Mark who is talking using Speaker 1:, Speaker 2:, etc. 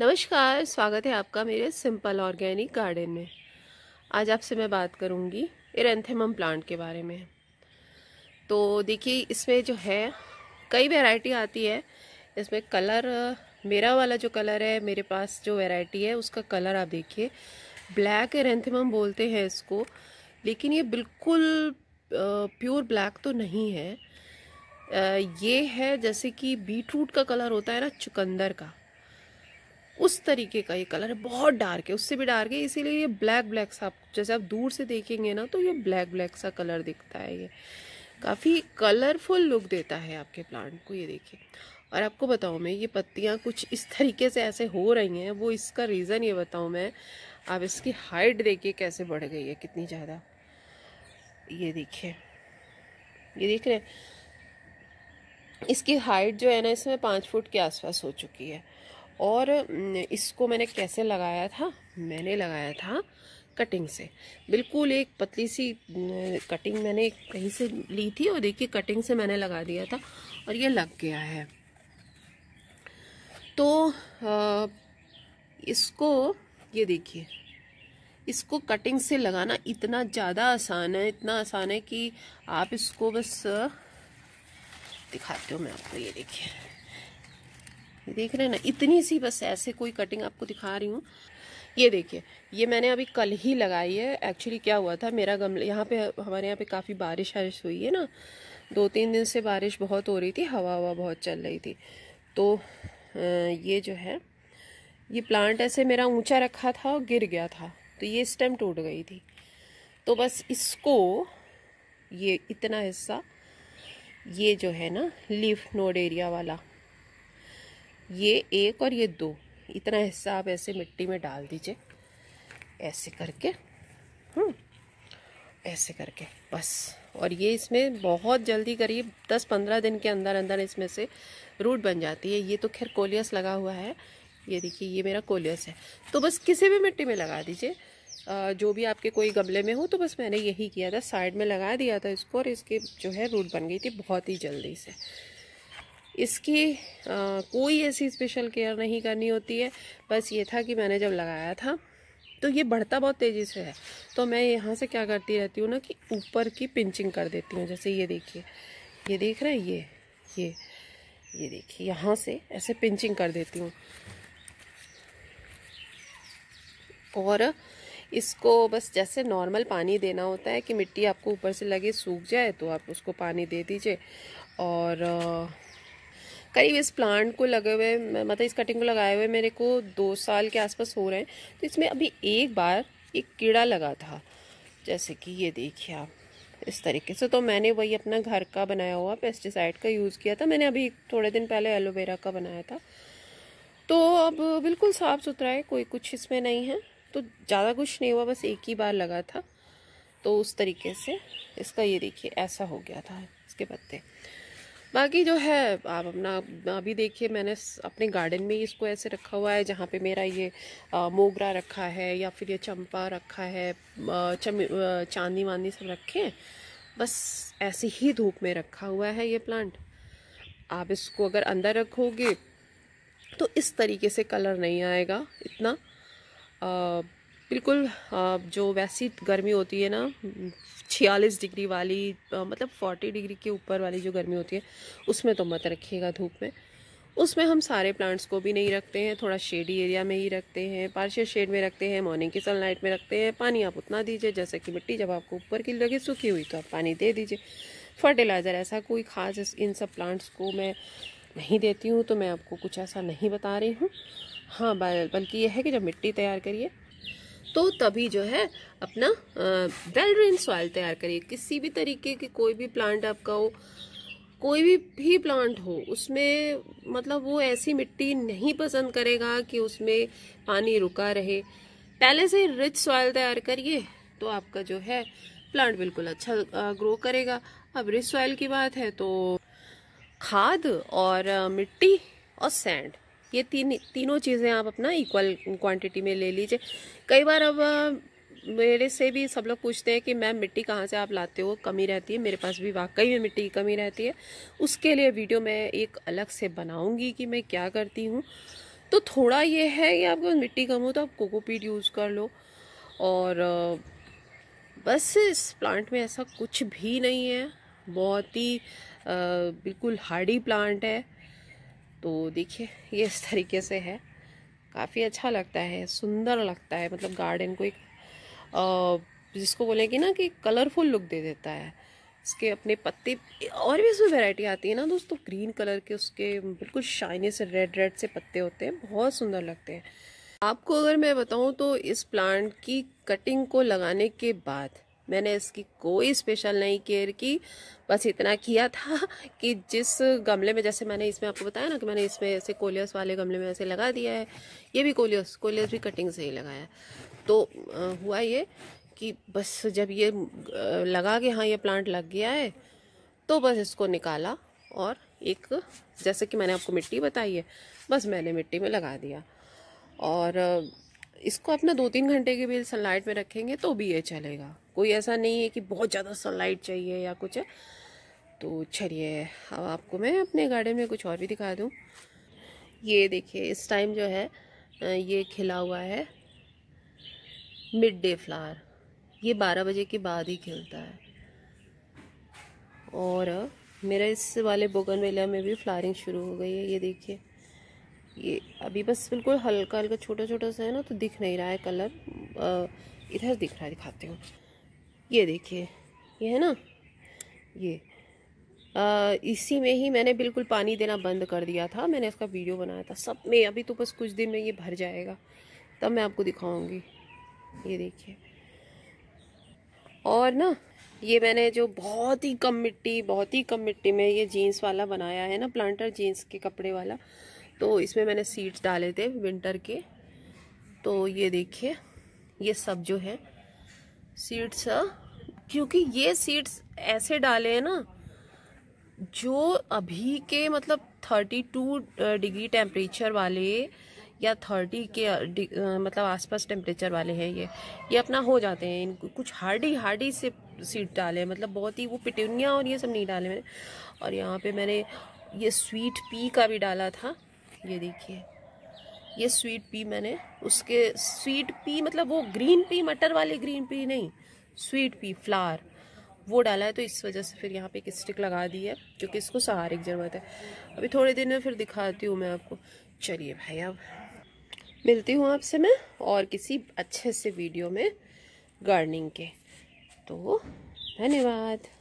Speaker 1: नमस्कार स्वागत है आपका मेरे सिंपल ऑर्गेनिक गार्डन में आज आपसे मैं बात करूंगी एरेंथेम प्लांट के बारे में तो देखिए इसमें जो है कई वैरायटी आती है इसमें कलर मेरा वाला जो कलर है मेरे पास जो वैरायटी है उसका कलर आप देखिए ब्लैक एरेंथेमम बोलते हैं इसको लेकिन ये बिल्कुल प्योर ब्लैक तो नहीं है ये है जैसे कि बीट रूट का कलर होता है ना चुकंदर का उस तरीके का ये कलर है बहुत डार्क है उससे भी डार्क है इसीलिए ये ब्लैक ब्लैक सा आप जैसे आप दूर से देखेंगे ना तो ये ब्लैक ब्लैक सा कलर दिखता है ये काफ़ी कलरफुल लुक देता है आपके प्लांट को ये देखिए और आपको बताऊँ मैं ये पत्तियाँ कुछ इस तरीके से ऐसे हो रही हैं वो इसका रीज़न ये बताऊँ मैं आप इसकी हाइट देखिए कैसे बढ़ गई है कितनी ज़्यादा ये देखिए ये देख रहे हैं इसकी हाइट जो है ना इसमें पाँच फुट के आसपास हो चुकी है और इसको मैंने कैसे लगाया था मैंने लगाया था कटिंग से बिल्कुल एक पतली सी कटिंग मैंने कहीं से ली थी और देखिए कटिंग से मैंने लगा दिया था और ये लग गया है तो इसको ये देखिए इसको कटिंग से लगाना इतना ज़्यादा आसान है इतना आसान है कि आप इसको बस दिखाते हो मैं आपको ये देखिए देख रहे हैं ना इतनी सी बस ऐसे कोई कटिंग आपको दिखा रही हूँ ये देखिए ये मैंने अभी कल ही लगाई है एक्चुअली क्या हुआ था मेरा गमला यहाँ पे हमारे यहाँ पे काफ़ी बारिश वारिश हुई है ना दो तीन दिन से बारिश बहुत हो रही थी हवा हवा बहुत चल रही थी तो ये जो है ये प्लांट ऐसे मेरा ऊंचा रखा था और गिर गया था तो ये स्टेम टूट गई थी तो बस इसको ये इतना हिस्सा ये जो है ना लीफ नोड एरिया वाला ये एक और ये दो इतना हिस्सा आप ऐसे मिट्टी में डाल दीजिए ऐसे करके हम्म, ऐसे करके बस और ये इसमें बहुत जल्दी करीब 10-15 दिन के अंदर अंदर इसमें से रूट बन जाती है ये तो खैर कोलियस लगा हुआ है ये देखिए ये मेरा कोलियस है तो बस किसी भी मिट्टी में लगा दीजिए जो भी आपके कोई गमले में हो तो बस मैंने यही किया था साइड में लगा दिया था इसको और इसके जो है रूट बन गई थी बहुत ही जल्दी से इसकी आ, कोई ऐसी स्पेशल केयर नहीं करनी होती है बस ये था कि मैंने जब लगाया था तो ये बढ़ता बहुत तेज़ी से है तो मैं यहाँ से क्या करती रहती हूँ ना कि ऊपर की पिंचिंग कर देती हूँ जैसे ये देखिए ये देख रहे हैं ये ये ये देखिए यहाँ से ऐसे पिंचिंग कर देती हूँ और इसको बस जैसे नॉर्मल पानी देना होता है कि मिट्टी आपको ऊपर से लगे सूख जाए तो आप उसको पानी दे दीजिए और करीब इस प्लांट को लगे हुए मतलब इस कटिंग को लगाए हुए मेरे को दो साल के आसपास हो रहे हैं तो इसमें अभी एक बार एक कीड़ा लगा था जैसे कि ये देखिए आप इस तरीके से तो मैंने वही अपना घर का बनाया हुआ पेस्टिसाइड का यूज़ किया था मैंने अभी थोड़े दिन पहले एलोवेरा का बनाया था तो अब बिल्कुल साफ़ सुथरा है कोई कुछ इसमें नहीं है तो ज़्यादा कुछ नहीं हुआ बस एक ही बार लगा था तो उस तरीके से इसका ये देखिए ऐसा हो गया था इसके पत्ते बाकी जो है आप अपना अभी देखिए मैंने अपने गार्डन में इसको ऐसे रखा हुआ है जहाँ पे मेरा ये आ, मोगरा रखा है या फिर ये चंपा रखा है चम चांदी वांदी सब रखे हैं बस ऐसे ही धूप में रखा हुआ है ये प्लांट आप इसको अगर अंदर रखोगे तो इस तरीके से कलर नहीं आएगा इतना आ, बिल्कुल जो वैसी गर्मी होती है ना छियालीस डिग्री वाली मतलब फोर्टी डिग्री के ऊपर वाली जो गर्मी होती है उसमें तो मत रखिएगा धूप में उसमें हम सारे प्लांट्स को भी नहीं रखते हैं थोड़ा शेडी एरिया में ही रखते हैं पार्शियल शेड में रखते हैं मॉर्निंग की सनलाइट में रखते हैं पानी आप उतना दीजिए जैसे कि मिट्टी जब आपको ऊपर की लगे सूखी हुई तो आप पानी दे दीजिए फर्टिलाइज़र ऐसा कोई खास इन सब प्लांट्स को मैं नहीं देती हूँ तो मैं आपको कुछ ऐसा नहीं बता रही हूँ हाँ बल्कि यह है कि जब मिट्टी तैयार करिए तो तभी जो है अपना वेल ड्रेन सॉइल तैयार करिए किसी भी तरीके की कोई भी प्लांट आपका हो कोई भी भी प्लांट हो उसमें मतलब वो ऐसी मिट्टी नहीं पसंद करेगा कि उसमें पानी रुका रहे पहले से रिच सॉइल तैयार करिए तो आपका जो है प्लांट बिल्कुल अच्छा ग्रो करेगा अब रिच सॉइल की बात है तो खाद और मिट्टी और सैंड ये तीन तीनों चीज़ें आप अपना इक्वल क्वांटिटी में ले लीजिए कई बार अब मेरे से भी सब लोग पूछते हैं कि मैम मिट्टी कहाँ से आप लाते हो कमी रहती है मेरे पास भी वाकई में मिट्टी की कमी रहती है उसके लिए वीडियो मैं एक अलग से बनाऊँगी कि मैं क्या करती हूँ तो थोड़ा ये है कि आपको मिट्टी कम हो तो आप कोकोपीट यूज़ कर लो और बस इस प्लांट में ऐसा कुछ भी नहीं है बहुत ही बिल्कुल हार्डी प्लांट है तो देखिए ये इस तरीके से है काफ़ी अच्छा लगता है सुंदर लगता है मतलब गार्डन को एक जिसको बोले कि ना कि कलरफुल लुक दे देता है इसके अपने पत्ते और भी इसमें वैरायटी आती है ना दोस्तों ग्रीन कलर के उसके बिल्कुल शाइनी से रेड रेड से पत्ते होते हैं बहुत सुंदर लगते हैं आपको अगर मैं बताऊं तो इस प्लांट की कटिंग को लगाने के बाद मैंने इसकी कोई स्पेशल नहीं केयर की बस इतना किया था कि जिस गमले में जैसे मैंने इसमें आपको बताया ना कि मैंने इसमें ऐसे कोलियस वाले गमले में ऐसे लगा दिया है ये भी कोलियस कोलियस भी कटिंग से ही लगाया तो आ, हुआ ये कि बस जब ये लगा के हाँ ये प्लांट लग गया है तो बस इसको निकाला और एक जैसे कि मैंने आपको मिट्टी बताई है बस मैंने मिट्टी में लगा दिया और इसको अपना दो तीन घंटे के भी सनलाइट में रखेंगे तो भी ये चलेगा कोई ऐसा नहीं है कि बहुत ज़्यादा सनलाइट चाहिए या कुछ है तो चलिए अब आपको मैं अपने गार्डन में कुछ और भी दिखा दूँ ये देखिए इस टाइम जो है ये खिला हुआ है मिड डे फ्लावर ये बारह बजे के बाद ही खिलता है और मेरे इस वाले वेला में भी फ्लारिंग शुरू हो गई है ये देखिए ये अभी बस बिल्कुल हल्का हल्का छोटा छोटा सा है ना तो दिख नहीं रहा है कलर इधर दिख रहा है दिखाती हूँ ये देखिए ये है ना ये आ, इसी में ही मैंने बिल्कुल पानी देना बंद कर दिया था मैंने इसका वीडियो बनाया था सब में अभी तो बस कुछ दिन में ये भर जाएगा तब मैं आपको दिखाऊंगी ये देखिए और ना ये मैंने जो बहुत ही कम मिट्टी बहुत ही कम मिट्टी में ये जीन्स वाला बनाया है ना प्लांटर जीन्स के कपड़े वाला तो इसमें मैंने सीड्स डाले थे विंटर के तो ये देखिए ये सब जो है सीड्स हाँ। क्योंकि ये सीड्स ऐसे डाले हैं ना जो अभी के मतलब थर्टी टू डिग्री टेम्परेचर वाले या थर्टी के मतलब आसपास टेम्परेचर वाले हैं ये ये अपना हो जाते हैं इनको कुछ हार्डी हार्डी से सीड डाले मतलब बहुत ही वो पिटूनिया और ये सब नहीं डाले मैंने और यहाँ पे मैंने ये स्वीट पी का भी डाला था ये देखिए ये स्वीट पी मैंने उसके स्वीट पी मतलब वो ग्रीन पी मटर वाली ग्रीन पी नहीं स्वीट पी फ्लावर वो डाला है तो इस वजह से फिर यहाँ पे एक स्टिक लगा दी है क्योंकि इसको सहारे की ज़रूरत है अभी थोड़े देर में फिर दिखाती हूँ मैं आपको चलिए भाई अब मिलती हूँ आपसे मैं और किसी अच्छे से वीडियो में गार्डनिंग के तो धन्यवाद